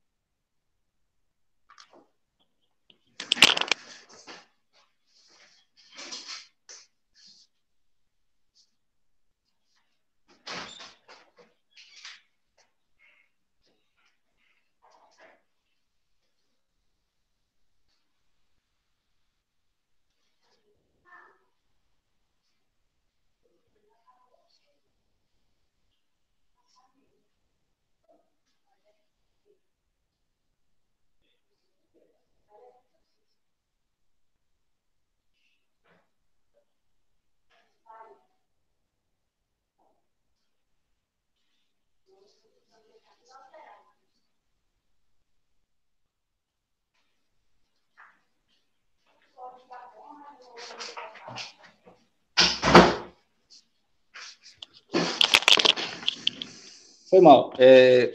Foi mal. É,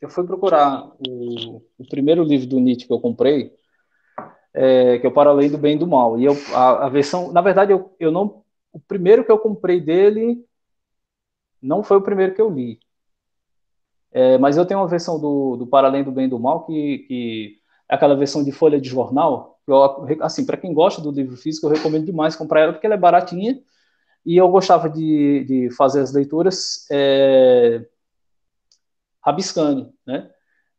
eu fui procurar o, o, primeiro livro do Nietzsche que eu comprei, é, que é o Paralém do Bem e do Mal. E eu, a, a, versão, na verdade, eu, eu não, o primeiro que eu comprei dele não foi o primeiro que eu li. É, mas eu tenho uma versão do, do Paralém do Bem e do Mal que, que aquela versão de folha de jornal. Eu, assim, para quem gosta do livro físico, eu recomendo demais comprar ela, porque ela é baratinha. E eu gostava de, de fazer as leituras é, rabiscando, né?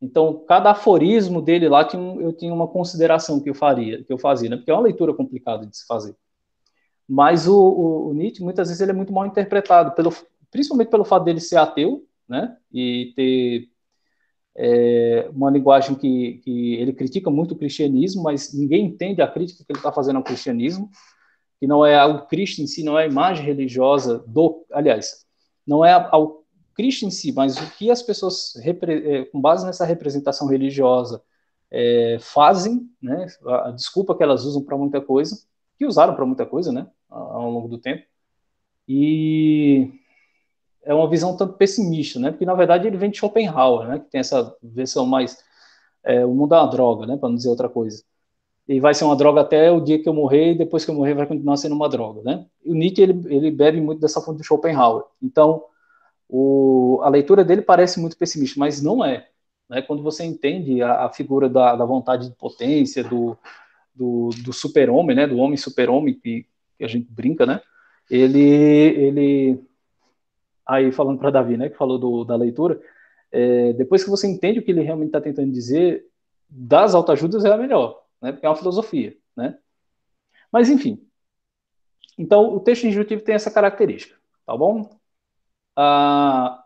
Então, cada aforismo dele lá, tinha, eu tinha uma consideração que eu faria, que eu fazia, né? Porque é uma leitura complicada de se fazer. Mas o, o, o Nietzsche, muitas vezes, ele é muito mal interpretado, pelo, principalmente pelo fato dele ser ateu, né? E ter é uma linguagem que, que, ele critica muito o cristianismo, mas ninguém entende a crítica que ele está fazendo ao cristianismo, que não é ao Cristo em si, não é a imagem religiosa do, aliás, não é ao Cristo em si, mas o que as pessoas, é, com base nessa representação religiosa, é, fazem, né, a desculpa que elas usam para muita coisa, que usaram para muita coisa, né, ao longo do tempo, e é uma visão tanto pessimista, né? Porque na verdade ele vem de Schopenhauer, né? Que tem essa versão mais é, o mundo é uma droga, né? Para não dizer outra coisa. E vai ser uma droga até o dia que eu morrer e depois que eu morrer vai continuar sendo uma droga, né? E o Nietzsche ele, ele bebe muito dessa fonte de Schopenhauer. Então o, a leitura dele parece muito pessimista, mas não é. Né? Quando você entende a, a figura da, da, vontade de potência do, do, do super-homem, né? Do homem super-homem que, que a gente brinca, né? Ele ele aí falando para Davi, né, que falou do, da leitura, é, depois que você entende o que ele realmente está tentando dizer, das autoajudas é a melhor, né, porque é uma filosofia, né? Mas enfim, então o texto injuntivo tem essa característica, tá bom? Ah,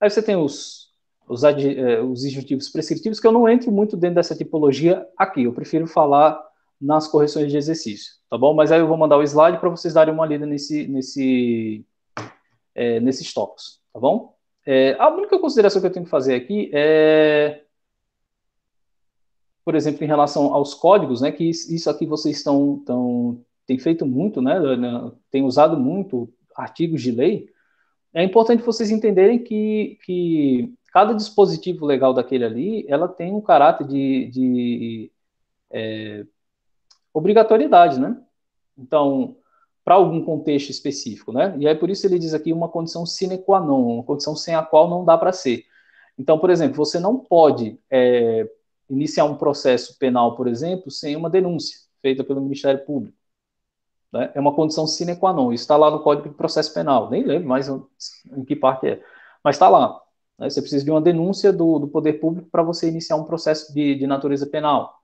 aí você tem os os, ad, eh, é, os prescritivos, que eu não entro muito dentro dessa tipologia aqui, eu prefiro falar nas correções de exercício, tá bom? Mas aí eu vou mandar o slide para vocês darem uma lida nesse, nesse é, nesses tópicos, tá bom? É, a única consideração que eu tenho que fazer aqui é, por exemplo, em relação aos códigos, né, que isso aqui vocês estão, tão têm feito muito, né, tem usado muito artigos de lei, é importante vocês entenderem que, que cada dispositivo legal daquele ali, ela tem um caráter de, de é, obrigatoriedade, né? Então, para algum contexto específico, né? E aí por isso ele diz aqui uma condição sine qua non, uma condição sem a qual não dá para ser. Então, por exemplo, você não pode é, iniciar um processo penal, por exemplo, sem uma denúncia feita pelo Ministério Público. Né? É uma condição sine qua non. Isso está lá no Código de Processo Penal. Nem lembro mais em que parte é, mas está lá. Né? Você precisa de uma denúncia do, do poder público para você iniciar um processo de, de natureza penal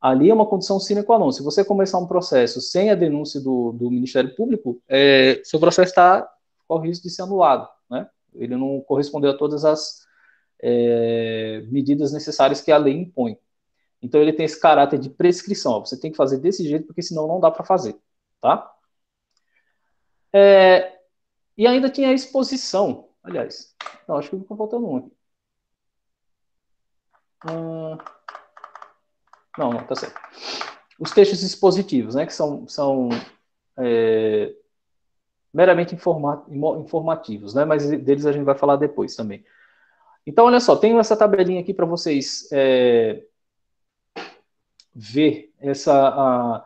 ali é uma condição sine qua non. Se você começar um processo sem a denúncia do, do Ministério Público, é, seu processo está com risco de ser anulado, né? Ele não correspondeu a todas as é, medidas necessárias que a lei impõe. Então ele tem esse caráter de prescrição. Ó, você tem que fazer desse jeito porque senão não dá para fazer, tá? É, e ainda tinha a exposição, aliás. Não, acho que ficou faltando um aqui. Hum, não, não, tá certo. Os textos expositivos, né, que são, são é, meramente informativos, né, mas deles a gente vai falar depois também. Então, olha só, tenho essa tabelinha aqui para vocês é, ver essa, a,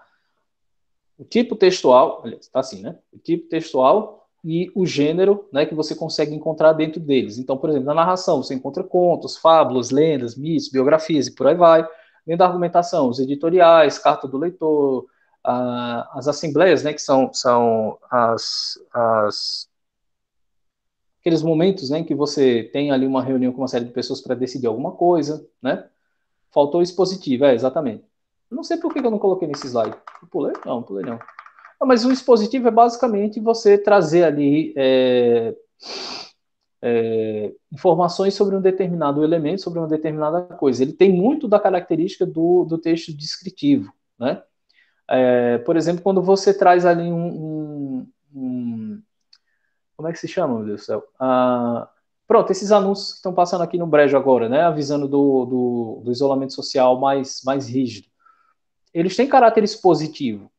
o tipo textual, está assim, né? O tipo textual e o gênero né, que você consegue encontrar dentro deles. Então, por exemplo, na narração, você encontra contos, fábulas, lendas, mitos, biografias e por aí vai nem da argumentação, os editoriais, carta do leitor, as assembleias, né, que são, são as, as aqueles momentos né, em que você tem ali uma reunião com uma série de pessoas para decidir alguma coisa, né? Faltou expositivo, é, exatamente. não sei por que eu não coloquei nesse slide. Eu pulei? Não, pulei não. Ah, mas o expositivo é basicamente você trazer ali é, é, informações sobre um determinado elemento, sobre uma determinada coisa. Ele tem muito da característica do, do texto descritivo. Né? É, por exemplo, quando você traz ali um, um, um, Como é que se chama, meu Deus do céu? Ah, pronto, esses anúncios que estão passando aqui no Brejo agora, né? avisando do, do, do isolamento social mais, mais rígido. Eles têm caráter expositivo.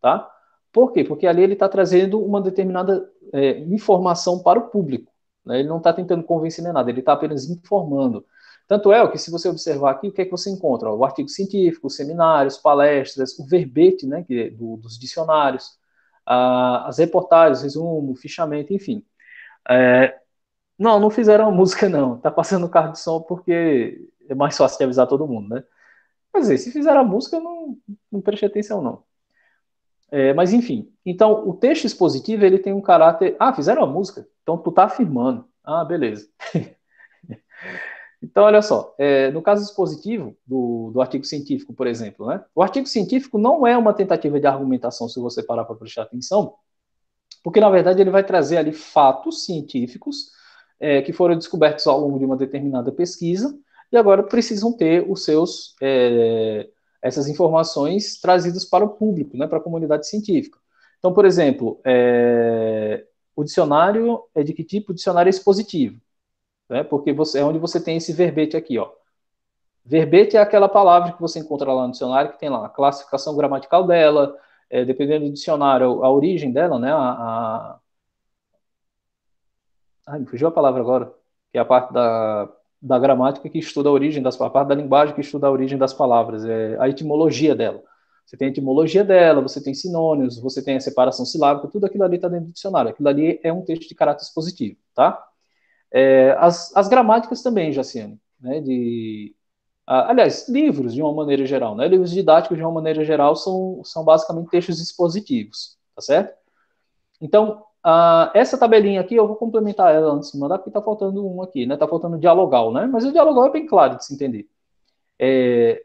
Tá? Por quê? Porque ali ele está trazendo uma determinada é, informação para o público. Né? Ele não está tentando convencer nem nada, ele está apenas informando. Tanto é que, se você observar aqui, o que é que você encontra? O artigo científico, seminários, palestras, o verbete né, que é do, dos dicionários, as reportagens, resumo, fichamento, enfim. É, não, não fizeram música, não. Está passando o carro de som porque é mais fácil de avisar todo mundo, né? Quer dizer, se fizeram a música, não, não preste atenção, não. É, mas, enfim. Então, o texto expositivo, ele tem um caráter... Ah, fizeram a música? Então, tu está afirmando. Ah, beleza. então, olha só, é, no caso expositivo do, do artigo científico, por exemplo, né? o artigo científico não é uma tentativa de argumentação, se você parar para prestar atenção, porque, na verdade, ele vai trazer ali fatos científicos é, que foram descobertos ao longo de uma determinada pesquisa e agora precisam ter os seus é, essas informações trazidas para o público, né, para a comunidade científica. Então, por exemplo, é, o dicionário é de que tipo? O dicionário é expositivo. Né? Porque você, é onde você tem esse verbete aqui. Ó. Verbete é aquela palavra que você encontra lá no dicionário, que tem lá a classificação gramatical dela, é, dependendo do dicionário, a origem dela, né? A, a... Ai, me fugiu a palavra agora. Que é a parte da, da gramática que estuda a origem das a parte da linguagem que estuda a origem das palavras, é a etimologia dela. Você tem a etimologia dela, você tem sinônimos, você tem a separação silábica, tudo aquilo ali está dentro do dicionário. Aquilo ali é um texto de caráter expositivo, tá? É, as, as, gramáticas também, Jaciane, né, de, aliás, livros de uma maneira geral, né, livros didáticos de uma maneira geral são, são basicamente textos expositivos, tá certo? Então, essa tabelinha aqui, eu vou complementar ela antes de mandar, porque está faltando um aqui, né, Está faltando dialogal, né, mas o dialogal é bem claro de se entender. É,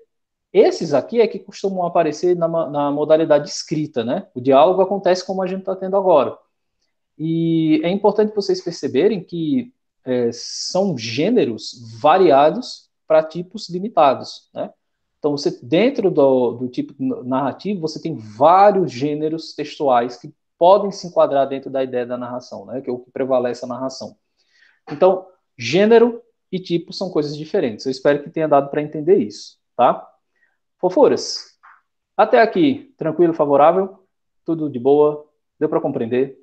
esses aqui é que costumam aparecer na, na modalidade escrita, né? O diálogo acontece como a gente está tendo agora. E é importante vocês perceberem que é, são gêneros variados para tipos limitados, né? Então, você, dentro do, do tipo narrativo, você tem vários gêneros textuais que podem se enquadrar dentro da ideia da narração, né? Que é o que prevalece a narração. Então, gênero e tipo são coisas diferentes. Eu espero que tenha dado para entender isso, tá? Fofuras, até aqui, tranquilo, favorável, tudo de boa, deu para compreender.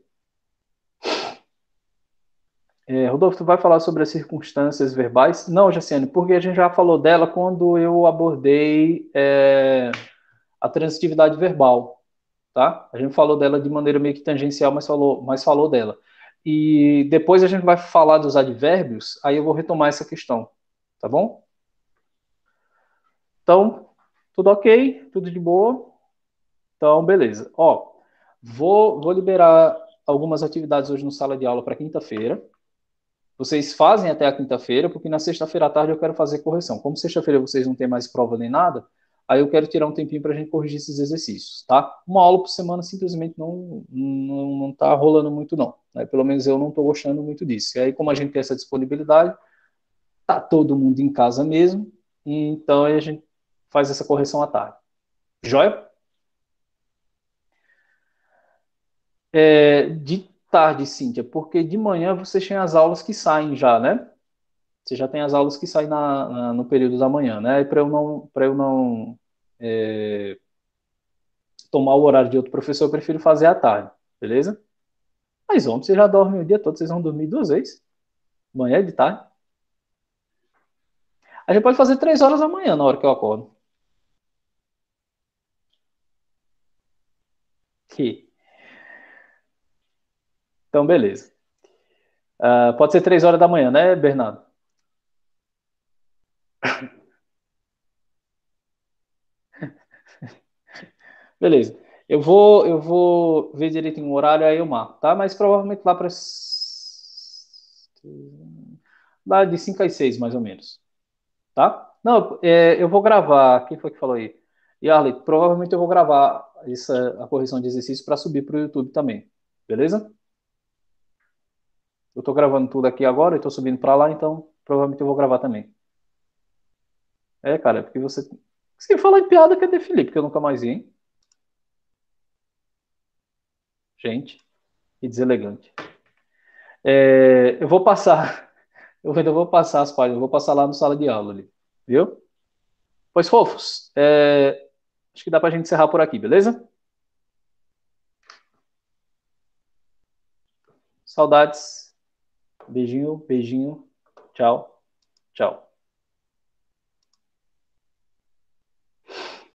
É, Rodolfo, tu vai falar sobre as circunstâncias verbais? Não, Jaciane, porque a gente já falou dela quando eu abordei é, a transitividade verbal, tá? A gente falou dela de maneira meio que tangencial, mas falou, mas falou dela. E depois a gente vai falar dos advérbios, aí eu vou retomar essa questão, tá bom? Então, tudo ok, tudo de boa. Então, beleza. Ó, vou, vou liberar algumas atividades hoje no sala de aula para quinta-feira. Vocês fazem até a quinta-feira, porque na sexta-feira à tarde eu quero fazer correção. Como sexta-feira vocês não têm mais prova nem nada, aí eu quero tirar um tempinho para a gente corrigir esses exercícios, tá? Uma aula por semana simplesmente não não, não tá rolando muito não, né? Pelo menos eu não estou gostando muito disso. E aí como a gente tem essa disponibilidade, tá todo mundo em casa mesmo, então a gente faz essa correção à tarde. Joia? É, de tarde, Cíntia, porque de manhã você tem as aulas que saem já, né? Você já tem as aulas que saem na, na, no período da manhã, né? Para eu não, pra eu não é, tomar o horário de outro professor, eu prefiro fazer à tarde, beleza? Mas ontem você já dorme o dia todo, vocês vão dormir duas vezes. Manhã e de tarde. A gente pode fazer três horas da manhã na hora que eu acordo. Então, beleza. Uh, pode ser três horas da manhã, né, Bernardo? beleza. Eu vou, eu vou ver direitinho um horário aí eu marco, tá? Mas provavelmente lá para lá de 5 às 6, mais ou menos. Tá? Não, é, eu vou gravar. Quem foi que falou aí? E Arley, provavelmente eu vou gravar essa, a correção de exercício para subir para o YouTube também. Beleza? Eu estou gravando tudo aqui agora e estou subindo para lá, então provavelmente eu vou gravar também. É, cara, é porque você. Se falar em piada, cadê Felipe? Que é eu nunca mais vi, hein? Gente, e deselegante. É, eu vou passar. Eu ainda vou passar as páginas, eu vou passar lá no sala de aula ali. Viu? Pois fofos, é, acho que dá para a gente encerrar por aqui, beleza? Saudades. Beijinho, beijinho. Tchau, tchau.